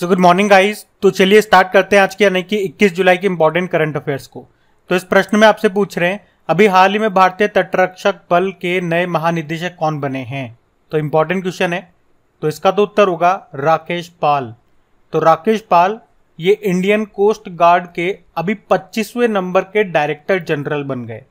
So good morning guys तो चलिए start करते हैं आज के यानी कि 21 जुलाई के इंपॉर्टेंट करंट अफेयर्स को तो इस प्रश्न में आपसे पूछ रहे हैं अभी हाल ही में भारतीय तटरक्षक बल के नए महानिदेशक कौन बने हैं तो इम्पोर्टेंट क्वेश्चन है तो इसका तो उत्तर होगा राकेश पाल तो राकेश पाल ये इंडियन कोस्ट गार्ड के अभी पच्चीसवें नंबर के डायरेक्टर जनरल बन गए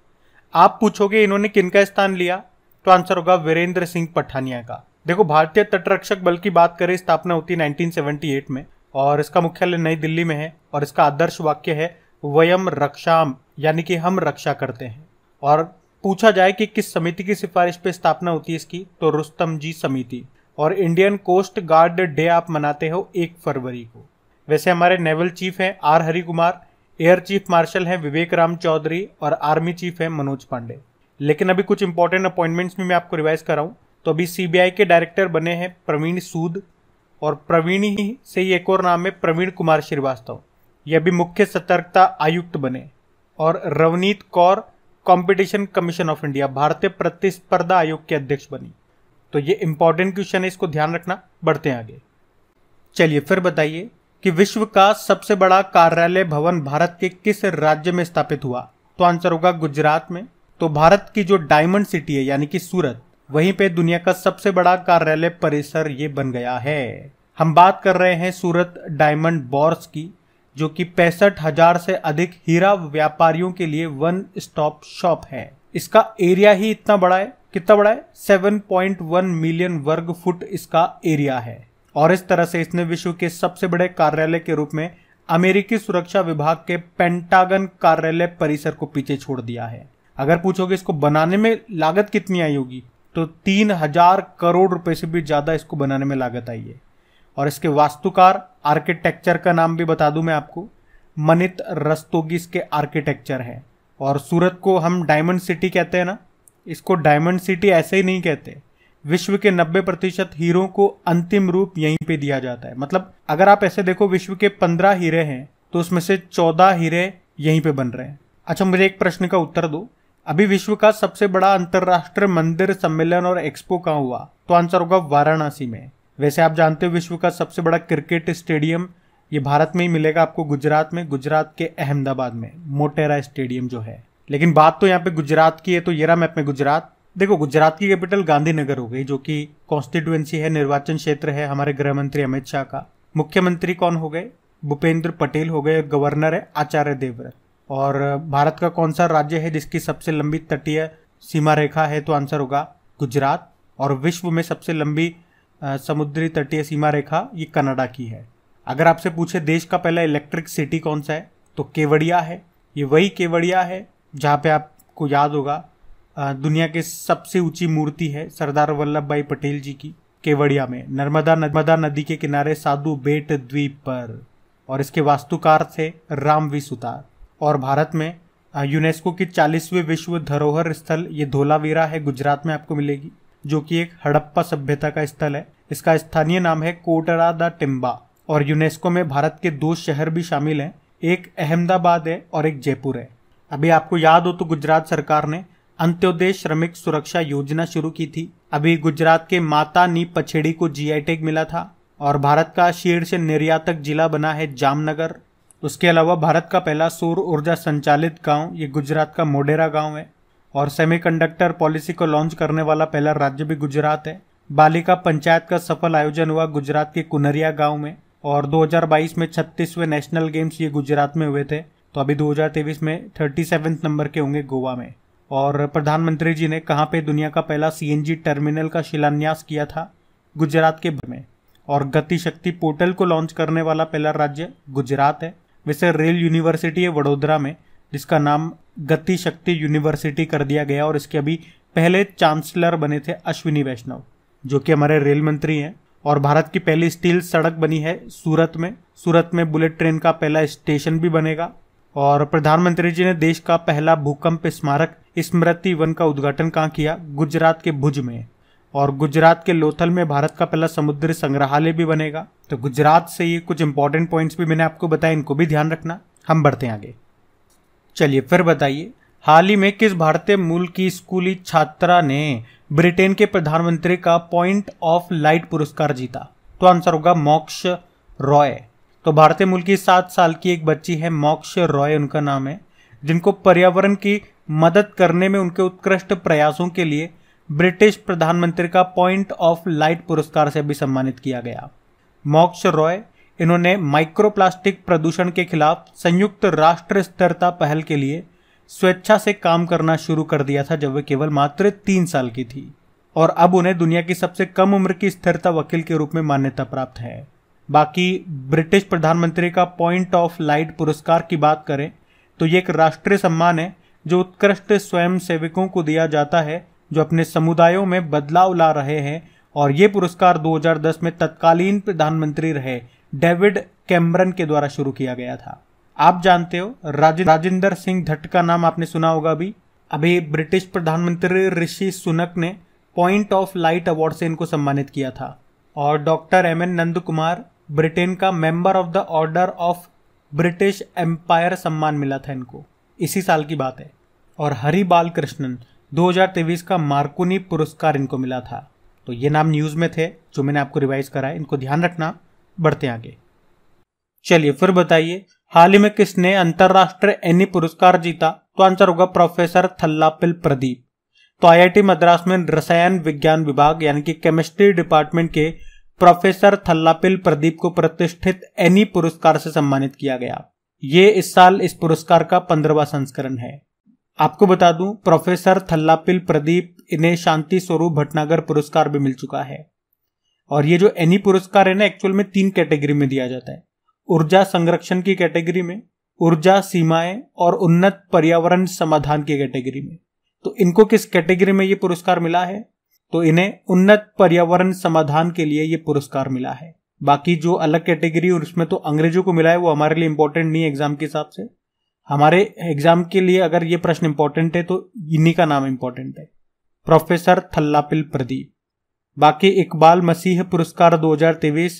आप पूछोगे इन्होंने किनका स्थान लिया तो आंसर होगा वीरेंद्र सिंह पठानिया का देखो भारतीय तटरक्षक बल की बात करें स्थापना होती है 1978 में और इसका मुख्यालय नई दिल्ली में है और इसका आदर्श वाक्य है वयम रक्षाम यानी कि हम रक्षा करते हैं और पूछा जाए कि किस समिति की सिफारिश पे स्थापना होती है इसकी तो रुस्तम जी समिति और इंडियन कोस्ट गार्ड डे आप मनाते हो एक फरवरी को वैसे हमारे नेवल चीफ हैं R Hari Kumar air chief marshal हैं विवेक राम चौधरी और आर्मी चीफ हैं मनोज पांडे लेकिन अभी कुछ इंपॉर्टेंट अपॉइंटमेंट्स में मैं आपको रिवाइज कराऊँ तो अभी सीबीआई के डायरेक्टर बने हैं प्रवीण सूद और प्रवीण ही से ही एक और नाम है प्रवीण कुमार श्रीवास्तव ये अभी मुख्य सतर्कता आयुक्त बने और Ravneet Kaur competition commission of India भारतीय प्रतिस्पर्धा आयोग के अध्यक्ष बनी तो ये इंपॉर्टेंट क्वेश्चन है इसको ध्यान रखना बढ़ते हैं आगे चलिए फिर बताइए कि विश्व का सबसे बड़ा कार्यालय भवन भारत के किस राज्य में स्थापित हुआ तो आंसर होगा गुजरात में तो भारत की जो डायमंड सिटी है यानी कि सूरत वहीं पे दुनिया का सबसे बड़ा कार्यालय परिसर ये बन गया है हम बात कर रहे हैं सूरत डायमंड बोर्स की जो कि पैंसठ हजार से अधिक हीरा व्यापारियों के लिए वन स्टॉप शॉप है इसका एरिया ही इतना बड़ा है कितना बड़ा है 7.1 मिलियन वर्ग फुट इसका एरिया है और इस तरह से इसने विश्व के सबसे बड़े कार्यालय के रूप में अमेरिकी सुरक्षा विभाग के पेंटागन कार्यालय परिसर को पीछे छोड़ दिया है अगर पूछोगे इसको बनाने में लागत कितनी आई होगी तो तीन हजार करोड़ रुपए से भी ज़्यादा इसको बनाने में लागत आई है और इसके वास्तुकार आर्किटेक्चर का नाम भी बता दूं मैं आपको मनित रस्तोगी इसके आर्किटेक्चर है और सूरत को हम डायमंड सिटी कहते हैं ना इसको डायमंड सिटी ऐसे ही नहीं कहते विश्व के 90 प्रतिशत हीरो को अंतिम रूप यहीं पे दिया जाता है मतलब अगर आप ऐसे देखो विश्व के 15 हीरे हैं तो उसमें से 14 हीरे यहीं पे बन रहे हैं अच्छा मुझे एक प्रश्न का उत्तर दो अभी विश्व का सबसे बड़ा अंतर्राष्ट्रीय मंदिर सम्मेलन और एक्सपो कहाँ हुआ तो आंसर होगा वाराणसी में वैसे आप जानते हो विश्व का सबसे बड़ा क्रिकेट स्टेडियम ये भारत में ही मिलेगा आपको गुजरात में गुजरात के अहमदाबाद में मोटेरा स्टेडियम जो है लेकिन बात तो यहाँ पे गुजरात की है तो येरा मैप में गुजरात देखो गुजरात की कैपिटल गांधीनगर हो गई जो कि कॉन्स्टिट्युएंसी है निर्वाचन क्षेत्र है हमारे गृह मंत्री अमित शाह का मुख्यमंत्री कौन हो गए भूपेंद्र पटेल हो गए गवर्नर है आचार्य देवव्रत और भारत का कौन सा राज्य है जिसकी सबसे लंबी तटीय सीमा रेखा है तो आंसर होगा गुजरात और विश्व में सबसे लंबी समुद्री तटीय सीमा रेखा ये कनाडा की है अगर आपसे पूछे देश का पहला इलेक्ट्रिक सिटी कौन सा है तो केवड़िया है ये वही केवड़िया है जहाँ पे आपको याद होगा दुनिया के सबसे ऊंची मूर्ति है सरदार वल्लभ भाई पटेल जी की केवड़िया में नर्मदा नर्मदा नदी के किनारे साधु बेट द्वीप पर और इसके वास्तुकार थे राम सुतार और भारत में यूनेस्को की चालीसवें विश्व धरोहर स्थल ये धोलावीरा है गुजरात में आपको मिलेगी जो कि एक हड़प्पा सभ्यता का स्थल है इसका स्थानीय नाम है कोटरा द टिम्बा और यूनेस्को में भारत के दो शहर भी शामिल हैं एक अहमदाबाद है और एक जयपुर है अभी आपको याद हो तो गुजरात सरकार ने अंत्योदय श्रमिक सुरक्षा योजना शुरू की थी अभी गुजरात के माता नी पछेड़ी को जी टैग मिला था और भारत का शीर्ष निर्यातक जिला बना है जामनगर उसके अलावा भारत का पहला सौर ऊर्जा संचालित गांव ये गुजरात का मोडेरा गांव है और सेमीकंडक्टर पॉलिसी को लॉन्च करने वाला पहला राज्य भी गुजरात है बालिका पंचायत का सफल आयोजन हुआ गुजरात के कुनरिया गांव में और 2022 में 36वें नेशनल गेम्स ये गुजरात में हुए थे तो अभी 2023 में थर्टी नंबर के होंगे गोवा में और प्रधानमंत्री जी ने कहाँ पे दुनिया का पहला सी टर्मिनल का शिलान्यास किया था गुजरात के में और गति शक्ति पोर्टल को लॉन्च करने वाला पहला राज्य गुजरात है वैसे रेल यूनिवर्सिटी है वडोदरा में जिसका नाम गति शक्ति यूनिवर्सिटी कर दिया गया और इसके अभी पहले चांसलर बने थे अश्विनी वैष्णव जो कि हमारे रेल मंत्री हैं और भारत की पहली स्टील सड़क बनी है सूरत में सूरत में बुलेट ट्रेन का पहला स्टेशन भी बनेगा और प्रधानमंत्री जी ने देश का पहला भूकंप स्मारक स्मृति वन का उद्घाटन कहाँ किया गुजरात के भुज में और गुजरात के लोथल में भारत का पहला समुद्र संग्रहालय भी बनेगा तो गुजरात से ये कुछ इंपॉर्टेंट पॉइंट्स भी मैंने आपको बताए इनको भी ध्यान रखना हम बढ़ते हैं आगे चलिए फिर बताइए हाल ही में किस भारतीय मूल की स्कूली छात्रा ने ब्रिटेन के प्रधानमंत्री का पॉइंट ऑफ लाइट पुरस्कार जीता तो आंसर होगा मोक्ष रॉय तो भारतीय मूल की सात साल की एक बच्ची है मोक्ष रॉय उनका नाम है जिनको पर्यावरण की मदद करने में उनके उत्कृष्ट प्रयासों के लिए ब्रिटिश प्रधानमंत्री का पॉइंट ऑफ लाइट पुरस्कार से भी सम्मानित किया गया मोक्ष रॉय इन्होंने माइक्रोप्लास्टिक प्रदूषण के खिलाफ संयुक्त राष्ट्र स्तरता पहल के लिए स्वेच्छा से काम करना शुरू कर दिया था जब वे केवल मात्र तीन साल की थी और अब उन्हें दुनिया की सबसे कम उम्र की स्थिरता वकील के रूप में मान्यता प्राप्त है बाकी ब्रिटिश प्रधानमंत्री का पॉइंट ऑफ लाइट पुरस्कार की बात करें तो ये एक राष्ट्रीय सम्मान है जो उत्कृष्ट स्वयं सेवकों को दिया जाता है जो अपने समुदायों में बदलाव ला रहे हैं और ये पुरस्कार 2010 में तत्कालीन प्रधानमंत्री रहे डेविड कैमरन के द्वारा शुरू किया गया था आप जानते हो राजेंद्र सिंह धट का नाम आपने सुना होगा अभी अभी ब्रिटिश प्रधानमंत्री ऋषि सुनक ने पॉइंट ऑफ लाइट अवार्ड से इनको सम्मानित किया था और doctor M N Nanda Kumar Britain का member of the Order of British Empire सम्मान मिला था इनको इसी साल की बात है और हरि बाल कृष्णन 2023 का मार्कुनी पुरस्कार इनको मिला था तो ये नाम न्यूज़ में थे जो मैंने आपको रिवाइज करा है इनको ध्यान रखना बढ़ते आगे चलिए फिर बताइए हाल ही में किसने अंतर्राष्ट्रीय एनी पुरस्कार जीता तो आंसर होगा प्रोफेसर थल्लापिल प्रदीप तो आईआईटी मद्रास में रसायन विज्ञान विभाग यानी कि केमिस्ट्री डिपार्टमेंट के प्रोफेसर थल्लापिल प्रदीप को प्रतिष्ठित एनी पुरस्कार से सम्मानित किया गया ये इस साल इस पुरस्कार का पंद्रवा संस्करण है आपको बता दूं प्रोफेसर थल्लापिल प्रदीप इन्हें शांति स्वरूप भटनागर पुरस्कार भी मिल चुका है और ये जो एनी पुरस्कार है ना एक्चुअल में तीन कैटेगरी में दिया जाता है ऊर्जा संरक्षण की कैटेगरी में ऊर्जा सीमाएं और उन्नत पर्यावरण समाधान की कैटेगरी में तो इनको किस कैटेगरी में ये पुरस्कार मिला है तो इन्हें उन्नत पर्यावरण समाधान के लिए ये पुरस्कार मिला है बाकी जो अलग कैटेगरी और उसमें तो अंग्रेजों को मिला है वो हमारे लिए इंपॉर्टेंट नहीं है एग्जाम के हिसाब से हमारे एग्जाम के लिए अगर ये प्रश्न इंपॉर्टेंट है तो इन्हीं का नाम इंपॉर्टेंट है प्रोफेसर थल्लापिल प्रदीप बाकी इकबाल मसीह पुरस्कार 2023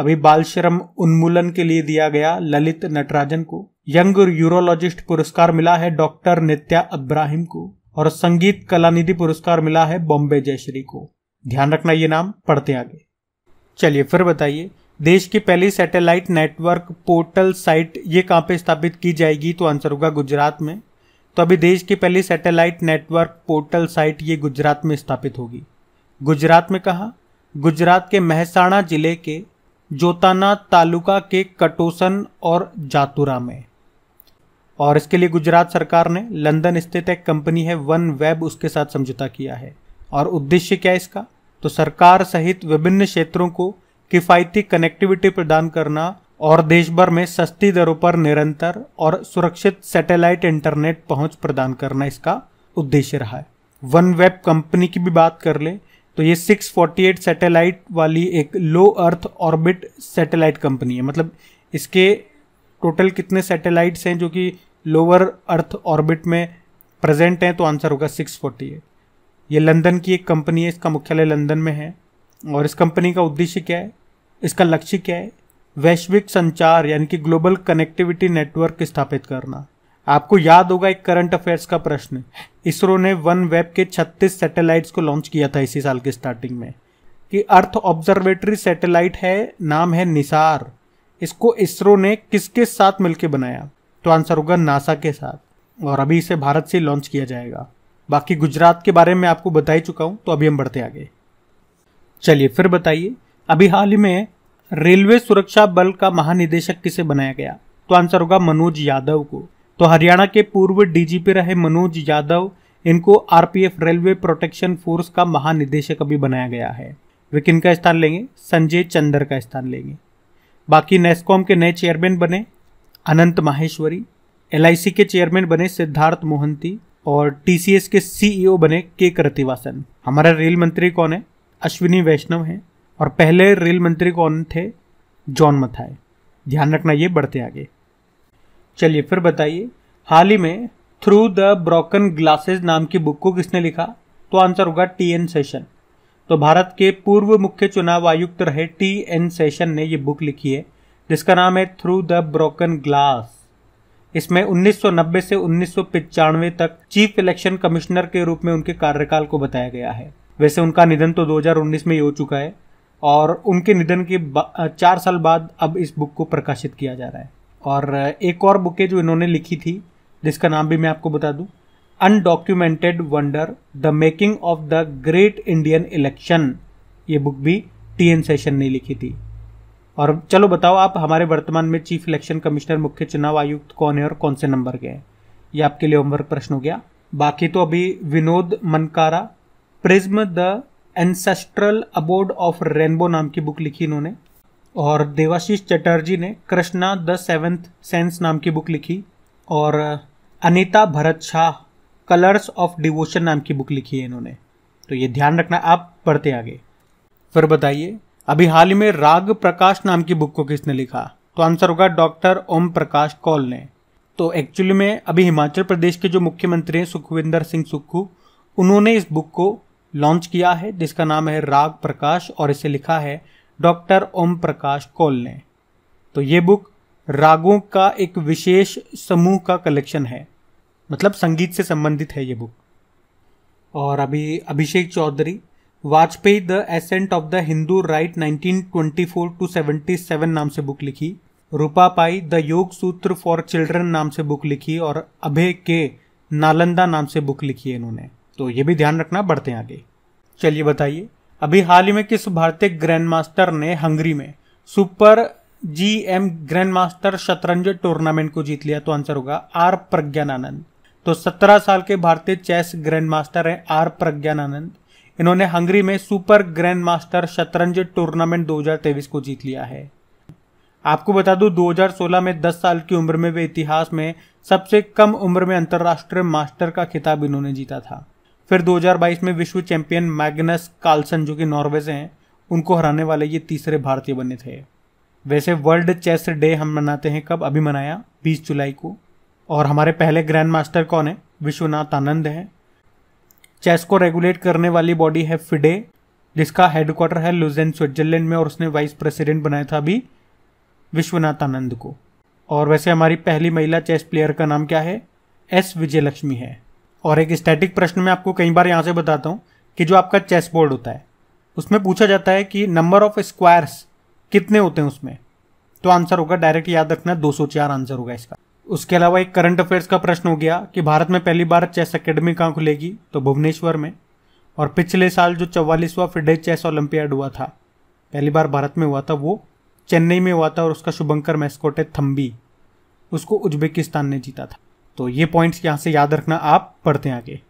अभी बाल श्रम उन्मूलन के लिए दिया गया ललित नटराजन को यंग यूरोलॉजिस्ट पुरस्कार मिला है डॉक्टर नित्या अब्राहिम को और संगीत कलानिधि पुरस्कार मिला है बॉम्बे जयश्री को ध्यान रखना ये नाम पढ़ते आगे चलिए फिर बताइए देश की पहली सैटेलाइट नेटवर्क पोर्टल साइट ये कहाँ पे स्थापित की जाएगी तो आंसर होगा गुजरात में तो अभी देश की पहली सैटेलाइट नेटवर्क पोर्टल साइट ये गुजरात में स्थापित होगी गुजरात में कहा गुजरात के महसाणा जिले के जोताना तालुका के कटोसन और जातुरा में और इसके लिए गुजरात सरकार ने लंदन स्थित एक कंपनी है वन वेब उसके साथ समझौता किया है और उद्देश्य क्या है इसका तो सरकार सहित विभिन्न क्षेत्रों को किफ़ायती कनेक्टिविटी प्रदान करना और देश भर में सस्ती दरों पर निरंतर और सुरक्षित सैटेलाइट इंटरनेट पहुंच प्रदान करना इसका उद्देश्य रहा है वन वेब कंपनी की भी बात कर ले तो ये 648 सैटेलाइट वाली एक low earth orbit satellite company है मतलब इसके टोटल कितने सैटेलाइट्स हैं जो कि लोअर अर्थ ऑर्बिट में प्रेजेंट हैं तो आंसर होगा 648 ये लंदन की एक कंपनी है इसका मुख्यालय लंदन में है और इस कंपनी का उद्देश्य क्या है इसका लक्ष्य क्या है वैश्विक संचार यानी कि ग्लोबल कनेक्टिविटी नेटवर्क स्थापित करना आपको याद होगा एक करंट अफेयर्स का प्रश्न इसरो ने वन वेब के 36 सैटेलाइट्स को लॉन्च किया था इसी साल के स्टार्टिंग में कि अर्थ ऑब्जर्वेटरी सैटेलाइट है नाम है निसार इसको इसरो ने किसके साथ मिलकर बनाया तो आंसर होगा नासा के साथ और अभी इसे भारत से लॉन्च किया जाएगा बाकी गुजरात के बारे में आपको बता ही चुका हूं तो अभी हम बढ़ते आगे चलिए फिर बताइए अभी हाल ही में रेलवे सुरक्षा बल का महानिदेशक किसे बनाया गया तो आंसर होगा मनोज यादव को तो हरियाणा के पूर्व डीजीपी रहे मनोज यादव इनको आरपीएफ रेलवे प्रोटेक्शन फोर्स का महानिदेशक अभी बनाया गया है वे किन का स्थान लेंगे संजय चंदर का स्थान लेंगे बाकी नेस्कॉम के नए चेयरमैन बने अनंत माहेश्वरी एल के चेयरमैन बने सिद्धार्थ मोहंती और टीसीएस के सीईओ बने के कृतिवासन हमारा रेल मंत्री कौन है अश्विनी वैष्णव हैं और पहले रेल मंत्री कौन थे जॉन मथाई ध्यान रखना ये बढ़ते आगे चलिए फिर बताइए हाल ही में थ्रू द ब्रोकन ग्लासेस नाम की बुक को किसने लिखा तो आंसर होगा टी एन सेशन तो भारत के पूर्व मुख्य चुनाव आयुक्त रहे टी एन सेशन ने ये बुक लिखी है जिसका नाम है थ्रू द ब्रोकन ग्लास इसमें 1990 से उन्नीस तक चीफ इलेक्शन कमिश्नर के रूप में उनके कार्यकाल को बताया गया है वैसे उनका निधन तो 2019 में ही हो चुका है और उनके निधन के चार साल बाद अब इस बुक को प्रकाशित किया जा रहा है और एक और बुक है जो इन्होंने लिखी थी जिसका नाम भी मैं आपको बता दूं undocumented wonder the making of the great Indian election ये बुक भी टी एन सेशन ने लिखी थी और चलो बताओ आप हमारे वर्तमान में चीफ इलेक्शन कमिश्नर मुख्य चुनाव आयुक्त कौन है और कौन से नंबर के हैं ये आपके लिए होमवर्क प्रश्न हो गया बाकी तो अभी Vinod Mankara prism the ancestral abode of rainbow नाम की बुक लिखी इन्होंने और देवाशीष चटर्जी ने कृष्णा द सेवेंथ सेंस नाम की बुक लिखी और Anita Bharat Shah colours of devotion नाम की बुक लिखी है इन्होंने तो ये ध्यान रखना आप पढ़ते आगे फिर बताइए अभी हाल ही में राग प्रकाश नाम की बुक को किसने लिखा तो आंसर होगा डॉक्टर ओम प्रकाश कौल ने तो एक्चुअली में अभी हिमाचल प्रदेश के जो मुख्यमंत्री हैं सुखविंदर सिंह सुक्खू उन्होंने इस बुक को लॉन्च किया है जिसका नाम है राग प्रकाश और इसे लिखा है डॉक्टर ओम प्रकाश कौल ने तो ये बुक रागों का एक विशेष समूह का कलेक्शन है मतलब संगीत से संबंधित है ये बुक और अभी Abhishek Choudhary Vajpayee the ascent of the Hindu right 1924 to 77 नाम से बुक लिखी रूपा पाई द योग सूत्र फॉर चिल्ड्रन नाम से बुक लिखी और अभय के नालंदा नाम से बुक लिखी है इन्होंने तो ये भी ध्यान रखना बढ़ते हैं आगे चलिए बताइए अभी हाल ही में किस भारतीय ग्रैंड मास्टर ने हंगरी में super G M grand master शतरंज टूर्नामेंट को जीत लिया तो आंसर होगा आर प्रज्ञानानंद तो 17 साल के भारतीय चेस ग्रैंड मास्टर हैं आर प्रज्ञानानंद इन्होंने हंगरी में सुपर ग्रैंड मास्टर शतरंज टूर्नामेंट 2023 को जीत लिया है आपको बता दूं 2016 में 10 साल की उम्र में वे इतिहास में सबसे कम उम्र में अंतर्राष्ट्रीय मास्टर का खिताब इन्होंने जीता था फिर 2022 में विश्व चैंपियन मैग्नस कार्लसन जो कि नॉर्वे से हैं उनको हराने वाले ये तीसरे भारतीय बने थे वैसे वर्ल्ड चेस डे हम मनाते हैं कब अभी मनाया 20 जुलाई को और हमारे पहले ग्रैंड मास्टर कौन है विश्वनाथ आनंद हैं चेस को रेगुलेट करने वाली बॉडी है फिडे जिसका हेडक्वार्टर है लुजेन स्विट्जरलैंड में और उसने वाइस प्रेसिडेंट बनाया था अभी विश्वनाथ आनंद को और वैसे हमारी पहली महिला चेस प्लेयर का नाम क्या है एस विजयलक्ष्मी है और एक स्टैटिक प्रश्न में आपको कई बार यहाँ से बताता हूँ कि जो आपका चेस बोर्ड होता है उसमें पूछा जाता है कि नंबर ऑफ स्क्वायर्स कितने होते हैं उसमें तो आंसर होगा डायरेक्ट याद रखना चार आंसर होगा इसका उसके अलावा एक करंट अफेयर्स का प्रश्न हो गया कि भारत में पहली बार चेस अकेडमी कहाँ खुलेगी तो भुवनेश्वर में और पिछले साल जो चौवालीसवां फिडे चेस ओलंपियाड हुआ था पहली बार भारत में हुआ था वो चेन्नई में हुआ था और उसका शुभंकर मैस्कोटे थम्बी उसको उज्बेकिस्तान ने जीता था तो ये पॉइंट्स यहां से याद रखना आप पढ़ते हैं आगे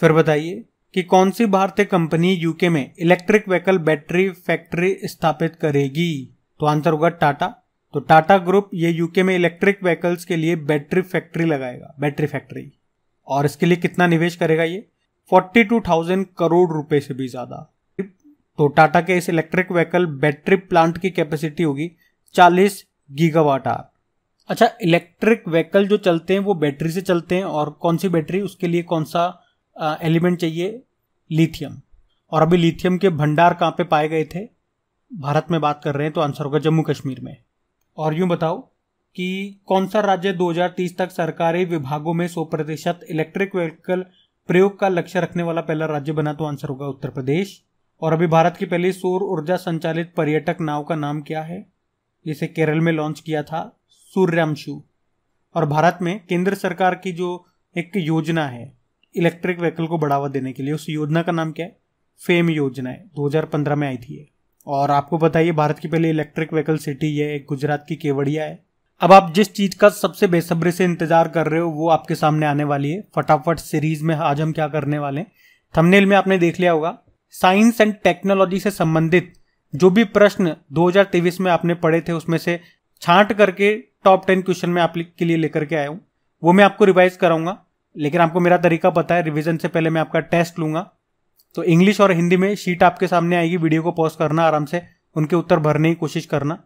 फिर बताइए कि कौन सी भारतीय कंपनी यूके में इलेक्ट्रिक व्हीकल बैटरी फैक्ट्री स्थापित करेगी तो आंसर होगा टाटा तो टाटा ग्रुप ये यूके में इलेक्ट्रिक व्हीकल्स के लिए बैटरी फैक्ट्री लगाएगा बैटरी फैक्ट्री और इसके लिए कितना निवेश करेगा ये फोर्टी टू थाउजेंड करोड़ रुपए से भी ज़्यादा तो टाटा के इस इलेक्ट्रिक व्हीकल बैटरी प्लांट की कैपेसिटी होगी चालीस गीगावाट आर अच्छा इलेक्ट्रिक व्हीकल जो चलते हैं वो बैटरी से चलते हैं और कौन सी बैटरी उसके लिए कौन सा एलिमेंट चाहिए लिथियम और अभी लिथियम के भंडार कहाँ पे पाए गए थे भारत में बात कर रहे हैं तो आंसर होगा जम्मू कश्मीर में और यूं बताओ कि कौन सा राज्य 2030 तक सरकारी विभागों में 100 प्रतिशत इलेक्ट्रिक व्हीकल प्रयोग का लक्ष्य रखने वाला पहला राज्य बना तो आंसर होगा उत्तर प्रदेश और अभी भारत की पहली सौर ऊर्जा संचालित पर्यटक नाव का नाम क्या है जिसे केरल में लॉन्च किया था सूर्यांशु और भारत में केंद्र सरकार की जो एक योजना है इलेक्ट्रिक व्हीकल को बढ़ावा देने के लिए उस योजना का नाम क्या है फेम योजना है 2015 में आई थी है। और आपको बताइए भारत की पहली इलेक्ट्रिक व्हीकल सिटी है गुजरात की केवड़िया है अब आप जिस चीज का सबसे बेसब्री से इंतजार कर रहे हो वो आपके सामने आने वाली है फटाफट सीरीज में आज हम क्या करने वाले हैं थंबनेल में आपने देख लिया होगा साइंस एंड टेक्नोलॉजी से संबंधित जो भी प्रश्न 2023 में आपने पढ़े थे उसमें से छांट करके टॉप टेन क्वेश्चन मैं आपके लिए लेकर के आया हूँ वो मैं आपको रिवाइज कराऊंगा लेकिन आपको मेरा तरीका पता है रिविजन से पहले मैं आपका टेस्ट लूंगा तो इंग्लिश और हिंदी में शीट आपके सामने आएगी वीडियो को पॉज करना आराम से उनके उत्तर भरने की कोशिश करना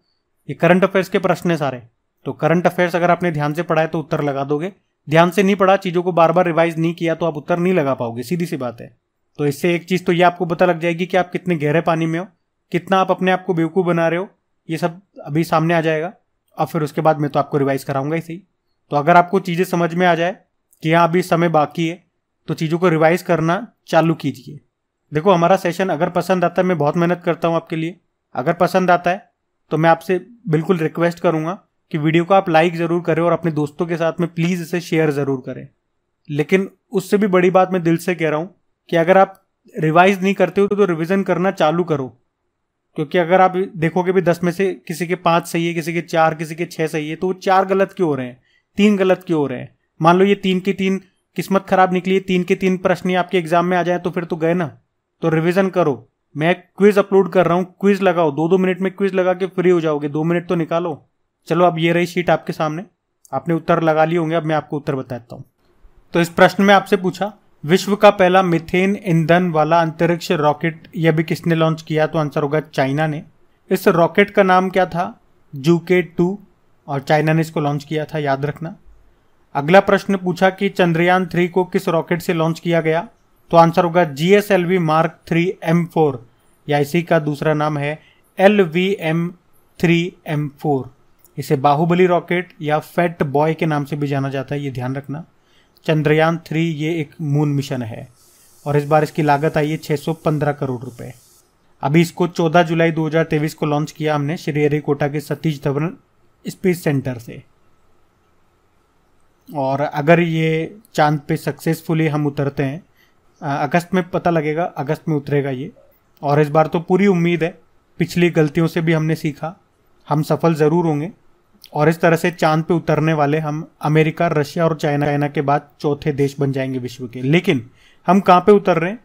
ये करंट अफेयर्स के प्रश्न है सारे तो करंट अफेयर्स अगर आपने ध्यान से पढ़ा है तो उत्तर लगा दोगे ध्यान से नहीं पढ़ा चीज़ों को बार बार रिवाइज नहीं किया तो आप उत्तर नहीं लगा पाओगे सीधी सी बात है तो इससे एक चीज़ तो ये आपको पता लग जाएगी कि आप कितने गहरे पानी में हो कितना आप अपने आप को बेवकूफ़ बना रहे हो ये सब अभी सामने आ जाएगा और फिर उसके बाद मैं तो आपको रिवाइज कराऊंगा ही सही तो अगर आपको चीज़ें समझ में आ जाए कि हाँ अभी समय बाकी है तो चीज़ों को रिवाइज करना चालू कीजिए देखो हमारा सेशन अगर पसंद आता है मैं बहुत मेहनत करता हूँ आपके लिए अगर पसंद आता है तो मैं आपसे बिल्कुल रिक्वेस्ट करूँगा कि वीडियो को आप लाइक ज़रूर करें और अपने दोस्तों के साथ में प्लीज़ इसे शेयर ज़रूर करें लेकिन उससे भी बड़ी बात मैं दिल से कह रहा हूँ कि अगर आप रिवाइज नहीं करते हो तो रिविज़न करना चालू करो क्योंकि अगर आप देखोगे भी दस में से किसी के पांच सही है किसी के चार किसी के छह सही है तो वो चार गलत क्यों हो रहे हैं तीन गलत क्यों हो रहे हैं मान लो ये तीन की तीन किस्मत खराब निकली है तीन के तीन प्रश्न आपके एग्जाम में आ जाए तो फिर तो गए ना तो रिविजन करो मैं क्विज अपलोड कर रहा हूँ क्विज लगाओ दो दो मिनट में क्विज लगा के फ्री हो जाओगे दो मिनट तो निकालो चलो अब ये रही शीट आपके सामने आपने उत्तर लगा लिए होंगे अब मैं आपको उत्तर बताता हूँ तो इस प्रश्न में आपसे पूछा विश्व का पहला मिथेन ईंधन वाला अंतरिक्ष रॉकेट यह भी किसने लॉन्च किया तो आंसर होगा चाइना ने इस रॉकेट का नाम क्या था जू के टू और चाइना ने इसको लॉन्च किया था याद रखना अगला प्रश्न पूछा कि चंद्रयान थ्री को किस रॉकेट से लॉन्च किया गया तो आंसर होगा G S L V mark three M four या इसी का दूसरा नाम है L V M three M four इसे बाहुबली रॉकेट या फैट बॉय के नाम से भी जाना जाता है ये ध्यान रखना चंद्रयान थ्री ये एक मून मिशन है और इस बार इसकी लागत आई है 615 करोड़ रुपए अभी इसको 14 जुलाई 2023 को लॉन्च किया हमने श्री कोटा के सतीश धवन स्पेस सेंटर से और अगर ये चांद पे सक्सेसफुली हम उतरते हैं अगस्त में पता लगेगा अगस्त में उतरेगा ये और इस बार तो पूरी उम्मीद है पिछली गलतियों से भी हमने सीखा हम सफल ज़रूर होंगे और इस तरह से चांद पे उतरने वाले हम अमेरिका रशिया और चाइना चाइना के बाद चौथे देश बन जाएंगे विश्व के लेकिन हम कहाँ पे उतर रहे हैं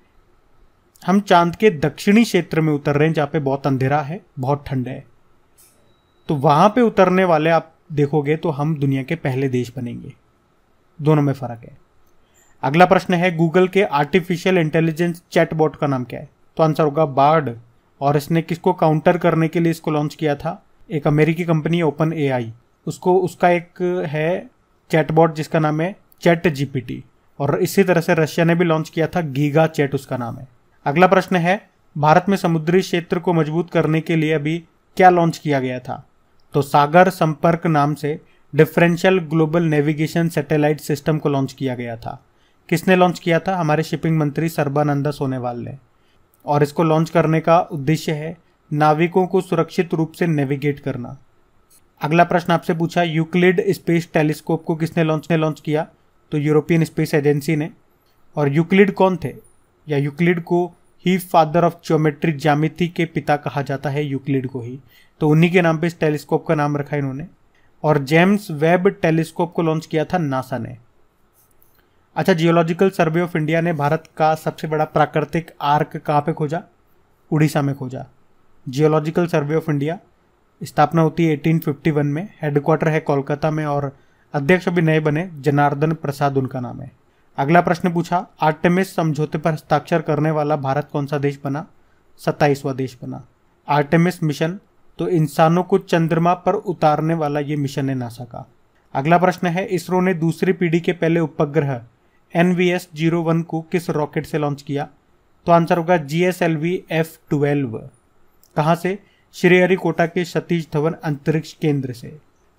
हम चांद के दक्षिणी क्षेत्र में उतर रहे हैं जहाँ पे बहुत अंधेरा है बहुत ठंड है तो वहाँ पे उतरने वाले आप देखोगे तो हम दुनिया के पहले देश बनेंगे दोनों में फ़र्क है अगला प्रश्न है गूगल के आर्टिफिशियल इंटेलिजेंस चैटबॉट का नाम क्या है तो आंसर होगा बार्ड और इसने किसको काउंटर करने के लिए इसको लॉन्च किया था एक अमेरिकी कंपनी ओपन ए उसको उसका एक है चैटबॉट जिसका नाम है चैट जीपीटी और इसी तरह से रशिया ने भी लॉन्च किया था गीगा चैट उसका नाम है अगला प्रश्न है भारत में समुद्री क्षेत्र को मजबूत करने के लिए अभी क्या लॉन्च किया गया था तो सागर संपर्क नाम से differential global navigation satellite system को लॉन्च किया गया था किसने लॉन्च किया था हमारे शिपिंग मंत्री सर्बानंदा सोनेवाल ने और इसको लॉन्च करने का उद्देश्य है नाविकों को सुरक्षित रूप से नेविगेट करना अगला प्रश्न आपसे पूछा यूक्लिड स्पेस टेलीस्कोप को किसने लॉन्च ने लॉन्च किया तो यूरोपियन स्पेस एजेंसी ने और यूक्लिड कौन थे या यूक्लिड को ही फादर ऑफ ज्योमेट्रिक जामिति के पिता कहा जाता है यूक्लिड को ही तो उन्हीं के नाम पे इस टेलीस्कोप का नाम रखा इन्होंने और जेम्स वेब टेलीस्कोप को लॉन्च किया था नासा ने अच्छा जियोलॉजिकल सर्वे ऑफ इंडिया ने भारत का सबसे बड़ा प्राकृतिक आर्क कहाँ पे खोजा उड़ीसा में खोजा जियोलॉजिकल सर्वे ऑफ इंडिया स्थापना होती है 1851 में हेडक्वार्टर है कोलकाता में और अध्यक्ष अभी नए बने जनार्दन प्रसाद उनका नाम है अगला प्रश्न पूछा आर्टेमिस समझौते पर हस्ताक्षर करने वाला भारत कौन सा देश बना सत्ताईसवा देश बना आर्टेमिस मिशन तो इंसानों को चंद्रमा पर उतारने वाला ये मिशन है नासा का अगला प्रश्न है इसरो ने दूसरी पीढ़ी के पहले उपग्रह N V S zero one को किस रॉकेट से लॉन्च किया तो आंसर होगा G S L V F twelve कहाँ से श्रीहरिकोटा के सतीश धवन अंतरिक्ष केंद्र से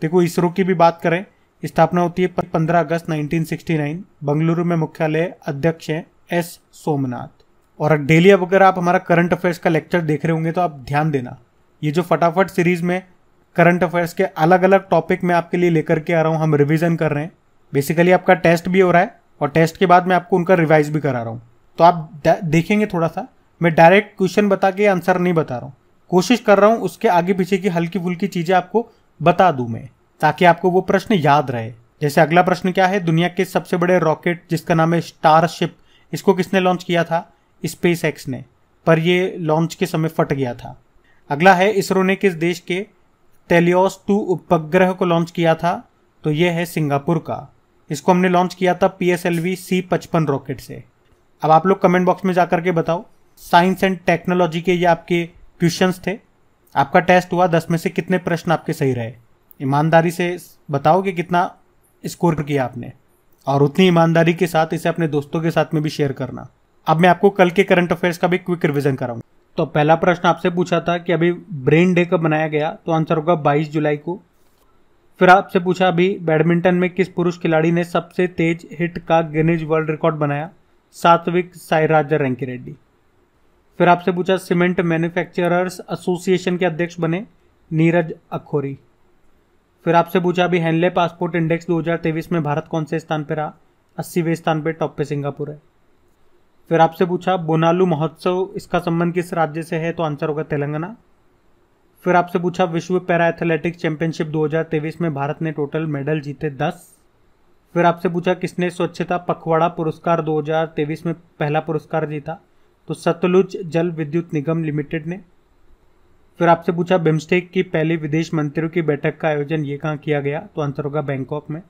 देखो इसरो की भी बात करें स्थापना होती है पंद्रह अगस्त 1969 बंगलुरु में मुख्यालय अध्यक्ष हैं एस सोमनाथ और डेली अब अगर आप हमारा करंट अफेयर्स का लेक्चर देख रहे होंगे तो आप ध्यान देना ये जो फटाफट सीरीज में करंट अफेयर्स के अलग अलग टॉपिक में आपके लिए लेकर के आ रहा हूँ हम रिविजन कर रहे हैं बेसिकली आपका टेस्ट भी हो रहा है और टेस्ट के बाद मैं आपको उनका रिवाइज भी करा रहा हूँ तो आप देखेंगे थोड़ा सा मैं डायरेक्ट क्वेश्चन बता के आंसर नहीं बता रहा हूँ कोशिश कर रहा हूँ उसके आगे पीछे की हल्की फुल्की चीज़ें आपको बता दू मैं ताकि आपको वो प्रश्न याद रहे जैसे अगला प्रश्न क्या है दुनिया के सबसे बड़े रॉकेट जिसका नाम है स्टारशिप इसको किसने लॉन्च किया था स्पेस एक्स ने पर यह लॉन्च के समय फट गया था अगला है इसरो ने किस देश के टेलियोस टू उपग्रह को लॉन्च किया था तो यह है सिंगापुर का इसको हमने लॉन्च किया था P S L V C पचपन रॉकेट से अब आप लोग कमेंट बॉक्स में जाकर के बताओ साइंस एंड टेक्नोलॉजी के ये आपके क्वेश्चंस थे आपका टेस्ट हुआ दस में से कितने प्रश्न आपके सही रहे ईमानदारी से बताओ कि कितना स्कोर किया आपने और उतनी ईमानदारी के साथ इसे अपने दोस्तों के साथ में भी शेयर करना अब मैं आपको कल के करंट अफेयर्स का भी क्विक रिविजन कराऊंगा तो पहला प्रश्न आपसे पूछा था कि अभी ब्रेन डे कब मनाया गया तो आंसर होगा बाईस जुलाई को फिर आपसे पूछा अभी बैडमिंटन में किस पुरुष खिलाड़ी ने सबसे तेज हिट का गिनीज वर्ल्ड रिकॉर्ड बनाया सात्विक साई राजा रेंकी रेड्डी फिर आपसे पूछा सीमेंट मैन्युफैक्चरर्स एसोसिएशन के अध्यक्ष बने नीरज अखोरी फिर आपसे पूछा अभी हैंडले पासपोर्ट इंडेक्स 2023 में भारत कौन से स्थान पर रहा अस्सीवें स्थान पर टॉप पे सिंगापुर है फिर आपसे पूछा बोनालू महोत्सव इसका संबंध किस राज्य से है तो आंसर होगा तेलंगाना फिर आपसे पूछा विश्व पैरा एथलेटिक्स चैंपियनशिप 2023 में भारत ने टोटल मेडल जीते दस फिर आपसे पूछा किसने स्वच्छता पखवाड़ा पुरस्कार 2023 में पहला पुरस्कार जीता तो सतलुज जल विद्युत निगम लिमिटेड ने फिर आपसे पूछा बिम्स्टेक की पहली विदेश मंत्रियों की बैठक का आयोजन ये कहाँ किया गया तो आंसर होगा बैंकॉक में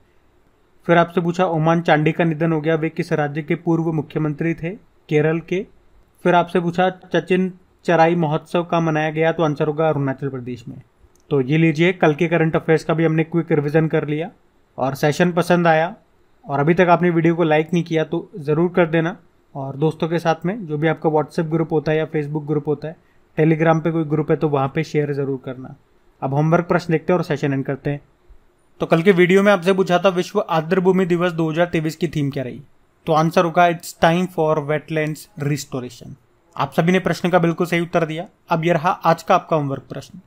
फिर आपसे पूछा ओमान चांडी का निधन हो गया वे किस राज्य के पूर्व मुख्यमंत्री थे केरल के फिर आपसे पूछा चचिन चराई महोत्सव का मनाया गया तो आंसर होगा अरुणाचल प्रदेश में तो ये लीजिए कल के करंट अफेयर्स का भी हमने क्विक रिविज़न कर लिया और सेशन पसंद आया और अभी तक आपने वीडियो को लाइक नहीं किया तो ज़रूर कर देना और दोस्तों के साथ में जो भी आपका व्हाट्सएप ग्रुप होता है या फेसबुक ग्रुप होता है टेलीग्राम पे कोई ग्रुप है तो वहाँ पे शेयर ज़रूर करना अब होमवर्क प्रश्न देखते हैं और सेशन एंड करते हैं तो कल के वीडियो में आपसे पूछा था विश्व आर्द्रभूमि दिवस 2023 की थीम क्या रही तो आंसर होगा it's time for wetland restoration आप सभी ने प्रश्न का बिल्कुल सही उत्तर दिया अब यह रहा आज का आपका होमवर्क प्रश्न